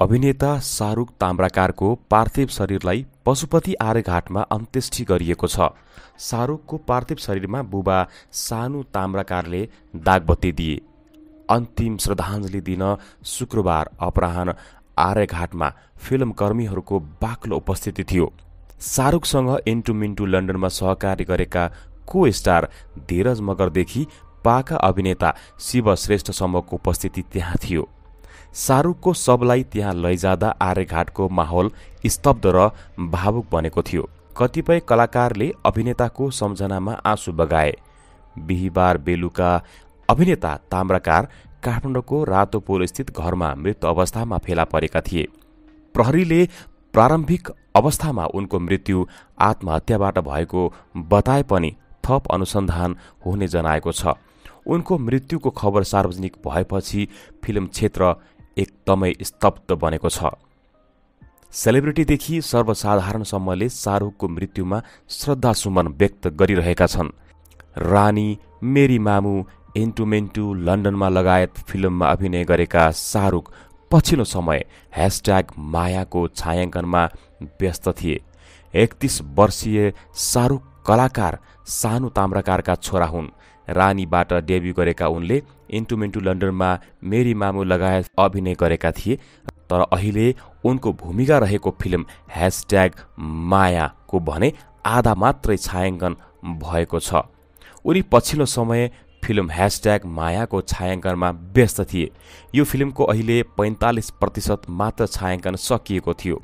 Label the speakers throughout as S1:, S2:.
S1: अभिनेता शाहरुख ताम्राकारको पार्थिव शरीरलाई पशुपति आर्यघाटमा अन्त्येष्टि गरिएको छ शाहरुखको पार्थिव शरीरमा बुबा सानु ताम्राकारले दागबत्ती दिए अन्तिम श्रद्धाञ्जली दिन शुक्रबार अपराह आर्यघाटमा फिल्मकर्मीहरूको बाक्लो उपस्थिति थियो शाहरुखसँग इन्टु मिन्टु लन्डनमा सहकार्य गरेका को स्टार धीरज मगरदेखि पाका अभिनेता शिव श्रेष्ठसम्मको उपस्थिति त्यहाँ थियो शाहरुखको शबलाई त्यहाँ लैजाँदा आर्यघाटको माहौल स्तब्ध र भावुक बनेको थियो कतिपय कलाकारले अभिनेताको सम्झनामा आँसु बगाए बिहिबार बेलुका अभिनेता ताम्राकार काठमाडौँको स्थित घरमा मृत अवस्थामा फेला परेका थिए प्रहरीले प्रारम्भिक अवस्थामा उनको मृत्यु आत्महत्याबाट भएको बताए पनि थप अनुसन्धान हुने जनाएको छ उनको मृत्युको खबर सार्वजनिक भएपछि फिल्म क्षेत्र एकदमै स्तब्ध बनेको छ सेलिब्रिटीदेखि सर्वसाधारणसम्मले शाहरुखको मृत्युमा श्रद्धासुमन व्यक्त गरिरहेका छन् रानी मेरी मामु एन्टुमेन्टु लन्डनमा लगायत फिल्ममा अभिनय गरेका शाहरुख पछिल्लो समय ह्यासट्याग मायाको छायाङ्कनमा व्यस्त थिए एकतिस वर्षीय शाहरुख कलाकार सानो ताम्राकारका छोरा हुन् रानीबाट डेब्यू गरेका उनले इन्टुमेन्टु लन्डनमा मेरी मामु लगायत अभिनय गरेका थिए तर अहिले उनको भूमिका रहेको फिल्म ह्यासट्याग मायाको भने आधा मात्रै छायाङ्कन भएको छ उनी पछिल्लो समय फिल्म ह्यासट्याग मायाको छायाङ्कनमा व्यस्त थिए यो फिल्मको अहिले पैँतालिस प्रतिशत मात्र छायाङ्कन सकिएको थियो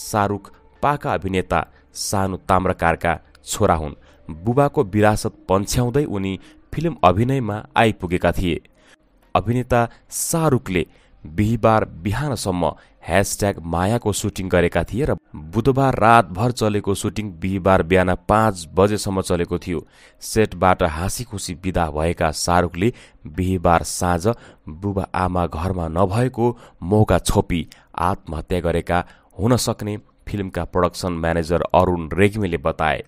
S1: शाहरुख पाका अभिनेता सानु ताम्रकारका छोरा हुन् बुबाको विरासत पन्छ्याउँदै उनी फिल्म अभिनयमा आइपुगेका थिए अभिनेता शाहरुखले बिहिबार बिहानसम्म ह्यासट्याग मायाको सुटिङ गरेका थिए र बुधबार रातभर चलेको सुटिङ बिहिबार बिहान पाँच बजेसम्म चलेको थियो सेटबाट हाँसी खुसी विदा भएका शाहरुखले बिहिबार साँझ बुबा आमा घरमा नभएको मौका छोपी आत्महत्या गरेका हुन सक्ने फिल्मका प्रोडक्सन म्यानेजर अरुण रेग्मीले बताए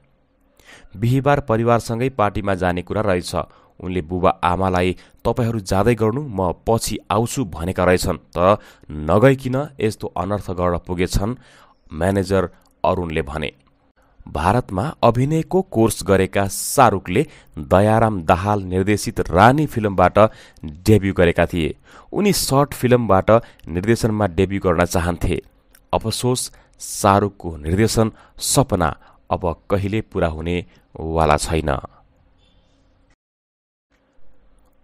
S1: बिहिबार परिवारसँगै पार्टीमा जाने कुरा रहेछ उनले बुबा आमालाई तपाईँहरू जाँदै गर्नु म पछि आउँछु भनेका रहेछन् तर नगइकन यस्तो अनर्थ गर्न पुगेछन् म्यानेजर अरुणले भने भारतमा अभिनयको कोर्स गरेका शाहरुखले दयाराम दाहाल निर्देशित रानी फिल्मबाट डेब्यू गरेका थिए उनी सर्ट फिल्मबाट निर्देशनमा डेब्यू गर्न चाहन्थे अफसोस शाहरुखको निर्देशन सपना अब कहिले पूरा वाला छैन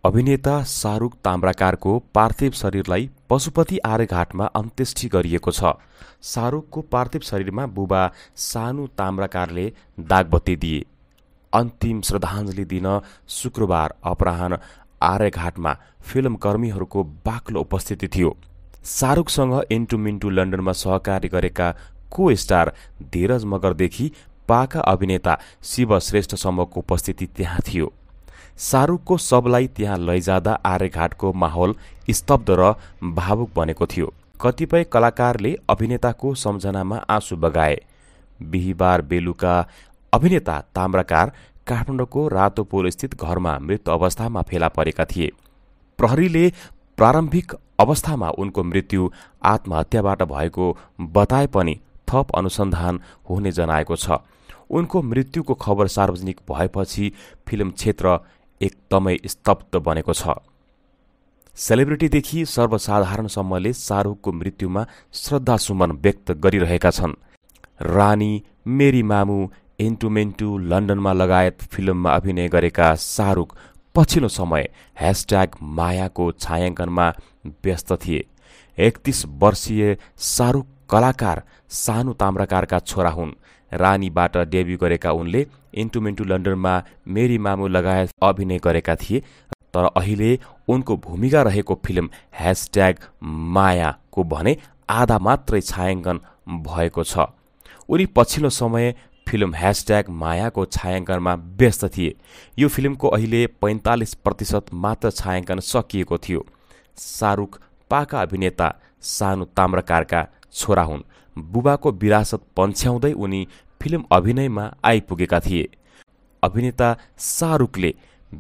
S1: अभिनेता शाहरुख ताम्राकारको पार्थिव शरीरलाई पशुपति आर्यघाटमा अन्त्येष्टि गरिएको छ शाहरुखको पार्थिव शरीरमा बुबा सानु ताम्राकारले दागबत्ती दिए अन्तिम श्रद्धाञ्जली दिन शुक्रबार अपराह आर्यघाटमा फिल्मकर्मीहरूको बाक्लो उपस्थिति थियो शाहरुखसँग इन्टु मिन्टु लन्डनमा सहकारी गरेका को स्टार धीरज मगरदेखि पाका अभिनेता शिव श्रेष्ठ समूहको उपस्थिति त्यहाँ थियो शाहरुखको शबलाई त्यहाँ लैजाँदा आर्यघाटको माहौल स्तब्ध र भावुक बनेको थियो कतिपय कलाकारले अभिनेताको सम्झनामा आँसु बगाए बिहिबार बेलुका अभिनेता ताम्राकार काठमाडौँको रातोपोलस्थित स्थित घरमा मृत अवस्थामा फेला परेका थिए प्रहरीले प्रारम्भिक अवस्थामा उनको मृत्यु आत्महत्याबाट भएको बताए पनि थप अनुसन्धान हुने जनाएको छ उनको मृत्युको खबर सार्वजनिक भएपछि फिल्म क्षेत्र एकदमै स्तब्ध बनेको छ सेलिब्रिटीदेखि सर्वसाधारणसम्मले शाहरुखको मृत्युमा श्रद्धासुमन व्यक्त गरिरहेका छन् रानी मेरी मामु एन्टुमेन्टु लन्डनमा लगायत फिल्ममा अभिनय गरेका शाहरुख पछिल्लो समय ह्यासट्याग मायाको छायाङ्कनमा व्यस्त थिए एकतिस वर्षीय शाहरुख कलाकार सानो ताम्राकारका छोरा हुन् रानीबाट डेब्यू गरेका उनले इन्टुमेन्टु लन्डनमा मेरी मामु लगायत अभिनय गरेका थिए तर अहिले उनको भूमिका रहेको फिल्म ह्यासट्याग मायाको भने आधा मात्रै छायाङ्कन भएको छ उनी पछिल्लो समय फिल्म ह्यासट्याग मायाको छायाङ्कनमा व्यस्त थिए यो फिल्मको अहिले पैँतालिस प्रतिशत मात्र छायाङ्कन सकिएको थियो शाहरुख पाका अभिनेता सानु ताम्रकारका छोरा हुन् बुबाको विरासत पन्छ्याउँदै उनी फिल्म अभिनयमा आइपुगेका थिए अभिनेता शाहरुखले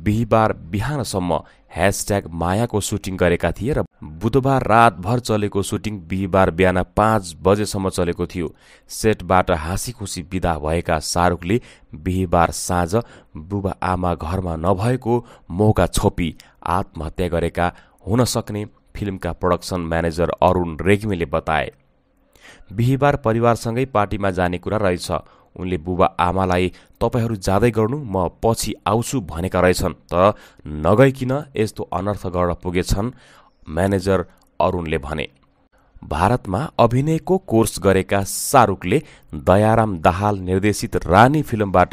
S1: बिहिबार बिहानसम्म ह्यासट्याग मायाको सुटिङ गरेका थिए र बुधबार रातभर चलेको सुटिङ बिहिबार बिहान पाँच बजेसम्म चलेको थियो सेटबाट हाँसी खुसी विदा भएका शाहरुखले बिहिबार साँझ बुबा आमा घरमा नभएको मौका छोपी आत्महत्या गरेका हुन सक्ने फिल्मका प्रोडक्सन म्यानेजर अरुण रेग्मीले बताए बिहिबार परिवारसँगै पार्टीमा जाने कुरा रहेछ उनले बुबा आमालाई तपाईँहरू जाँदै गर्नु म पछि आउँछु भनेका रहेछन् तर नगइकन यस्तो अनर्थ गर्न पुगेछन् म्यानेजर अरुणले भने भारतमा अभिनयको कोर्स गरेका शाहरुखले दयाराम दाहाल निर्देशित रानी फिल्मबाट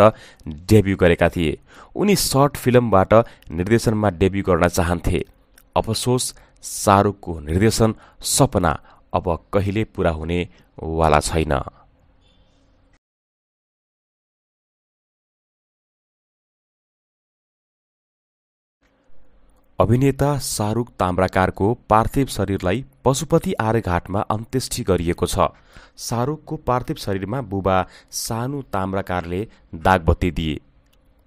S1: डेब्यू गरेका थिए उनी सर्ट फिल्मबाट निर्देशनमा डेब्यू गर्न चाहन्थे अफसोस शाहरुखको निर्देशन सपना अब कहिले पुरा हुने वाला छैन अभिनेता शाहरुख ताम्राकारको पार्थिव शरीरलाई पशुपति आर्यघाटमा अन्त्येष्टि गरिएको छ शाहरुखको पार्थिव शरीरमा बुबा सानु ताम्राकारले दागबत्ती दिए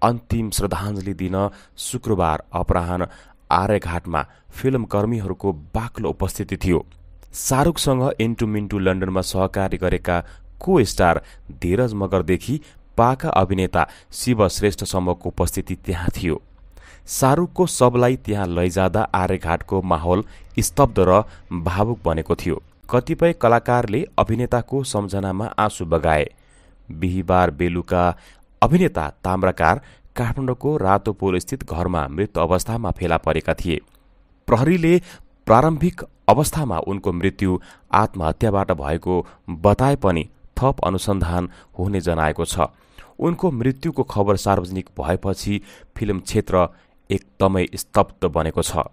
S1: अन्तिम श्रद्धाञ्जली दिन शुक्रबार अपराह आर्यघाटमा फिल्मकर्मीहरूको बाक्लो उपस्थिति थियो शाहरुखसँग इन्टु मिन्टु लन्डनमा सहकार्य गरेका को स्टार धीरज मगरदेखि पाका अभिनेता शिव श्रेष्ठसम्मको उपस्थिति त्यहाँ थियो शाहरुखको सबलाई त्यहाँ लैजाँदा आर्यघाटको माहौल स्तब्ध र भावुक बनेको थियो कतिपय कलाकारले अभिनेताको सम्झनामा आँसु बगाए बिहिबार बेलुका अभिनेता ताम्राकार काठमाडौँको रातो स्थित घरमा मृत अवस्थामा फेला परेका थिए प्रहरीले प्रारम्भिक अवस्थामा उनको मृत्यु आत्महत्याबाट भएको बताए पनि थप अनुसन्धान हुने जनाएको छ उनको मृत्युको खबर सार्वजनिक भएपछि फिल्म क्षेत्र एकदमै स्तब्ध बनेको छ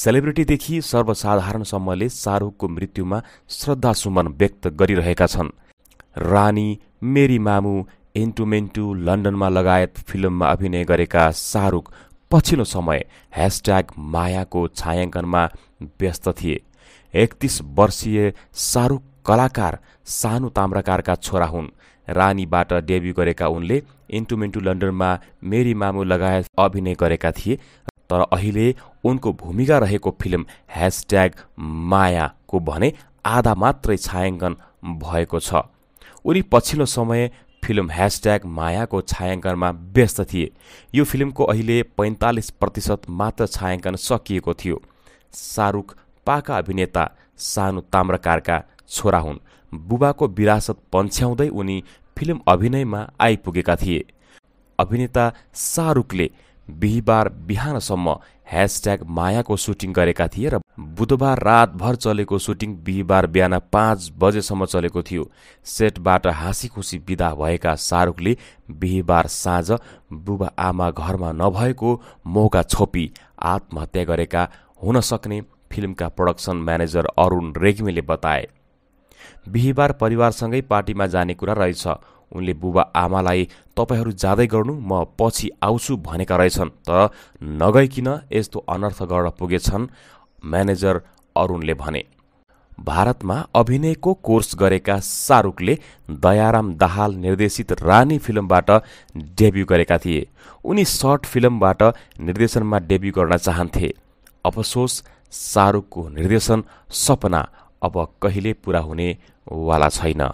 S1: सेलिब्रिटीदेखि सर्वसाधारणसम्मले शाहरुखको मृत्युमा श्रद्धासुमन व्यक्त गरिरहेका छन् रानी मेरी मामु एन्टुमेन्टु लन्डनमा लगायत फिल्ममा अभिनय गरेका शाहरुख पछिल्लो समय ह्यासट्याग मायाको छायाङ्कनमा व्यस्त थिए एकतिस वर्षीय शाहरुख कलाकार सानु ताम्रकारका छोरा हुन् रानीबाट डेब्यू गरेका उनले इन्टुमेन्टु लन्डनमा मेरी मामु लगायत अभिनय गरेका थिए तर अहिले उनको भूमिका रहेको फिल्म ह्यासट्याग मायाको भने आधा मात्रै छायाङ्कन भएको छ उनी पछिल्लो समय फिल्म ह्यासट्याग मायाको छायाङ्कनमा व्यस्त थिए यो फिल्मको अहिले पैँतालिस प्रतिशत मात्र छायाङ्कन सकिएको थियो शाहरुख पाका अभिनेता सानु ताम्रकारका छोरा हुन् बुबाको विरासत पन्छ्याउँदै उनी फिल्म अभिनयमा आइपुगेका थिए अभिनेता शाहरुखले बिहिबार बिहानसम्म ह्यासट्याग मायाको सुटिङ गरेका थिए र बुधबार रातभर चलेको सुटिङ बिहिबार बिहान पाँच बजेसम्म चलेको थियो सेटबाट हाँसी खुसी विदा भएका शाहरुखले बिहिबार साँझ बुबा आमा घरमा नभएको मौका छोपी आत्महत्या गरेका हुन सक्ने फिल्मका प्रडक्सन म्यानेजर अरुण रेग्मीले बताए बिहिबार परिवारसँगै पार्टीमा जाने कुरा रहेछ उनले बुबा आमालाई तपाईँहरू जाँदै गर्नु म पछि आउँछु भनेका रहेछन् तर नगइकन यस्तो अनर्थ गर्न पुगेछन् म्यानेजर अरुणले भने भारतमा अभिनयको कोर्स गरेका शाहरुखले दयाराम दाहाल निर्देशित रानी फिल्मबाट डेब्यू गरेका थिए उनी सर्ट फिल्मबाट निर्देशनमा डेब्यू गर्न चाहन्थे अफसोस शाहरुखको निर्देशन सपना अब कहिले पूरा वाला छैन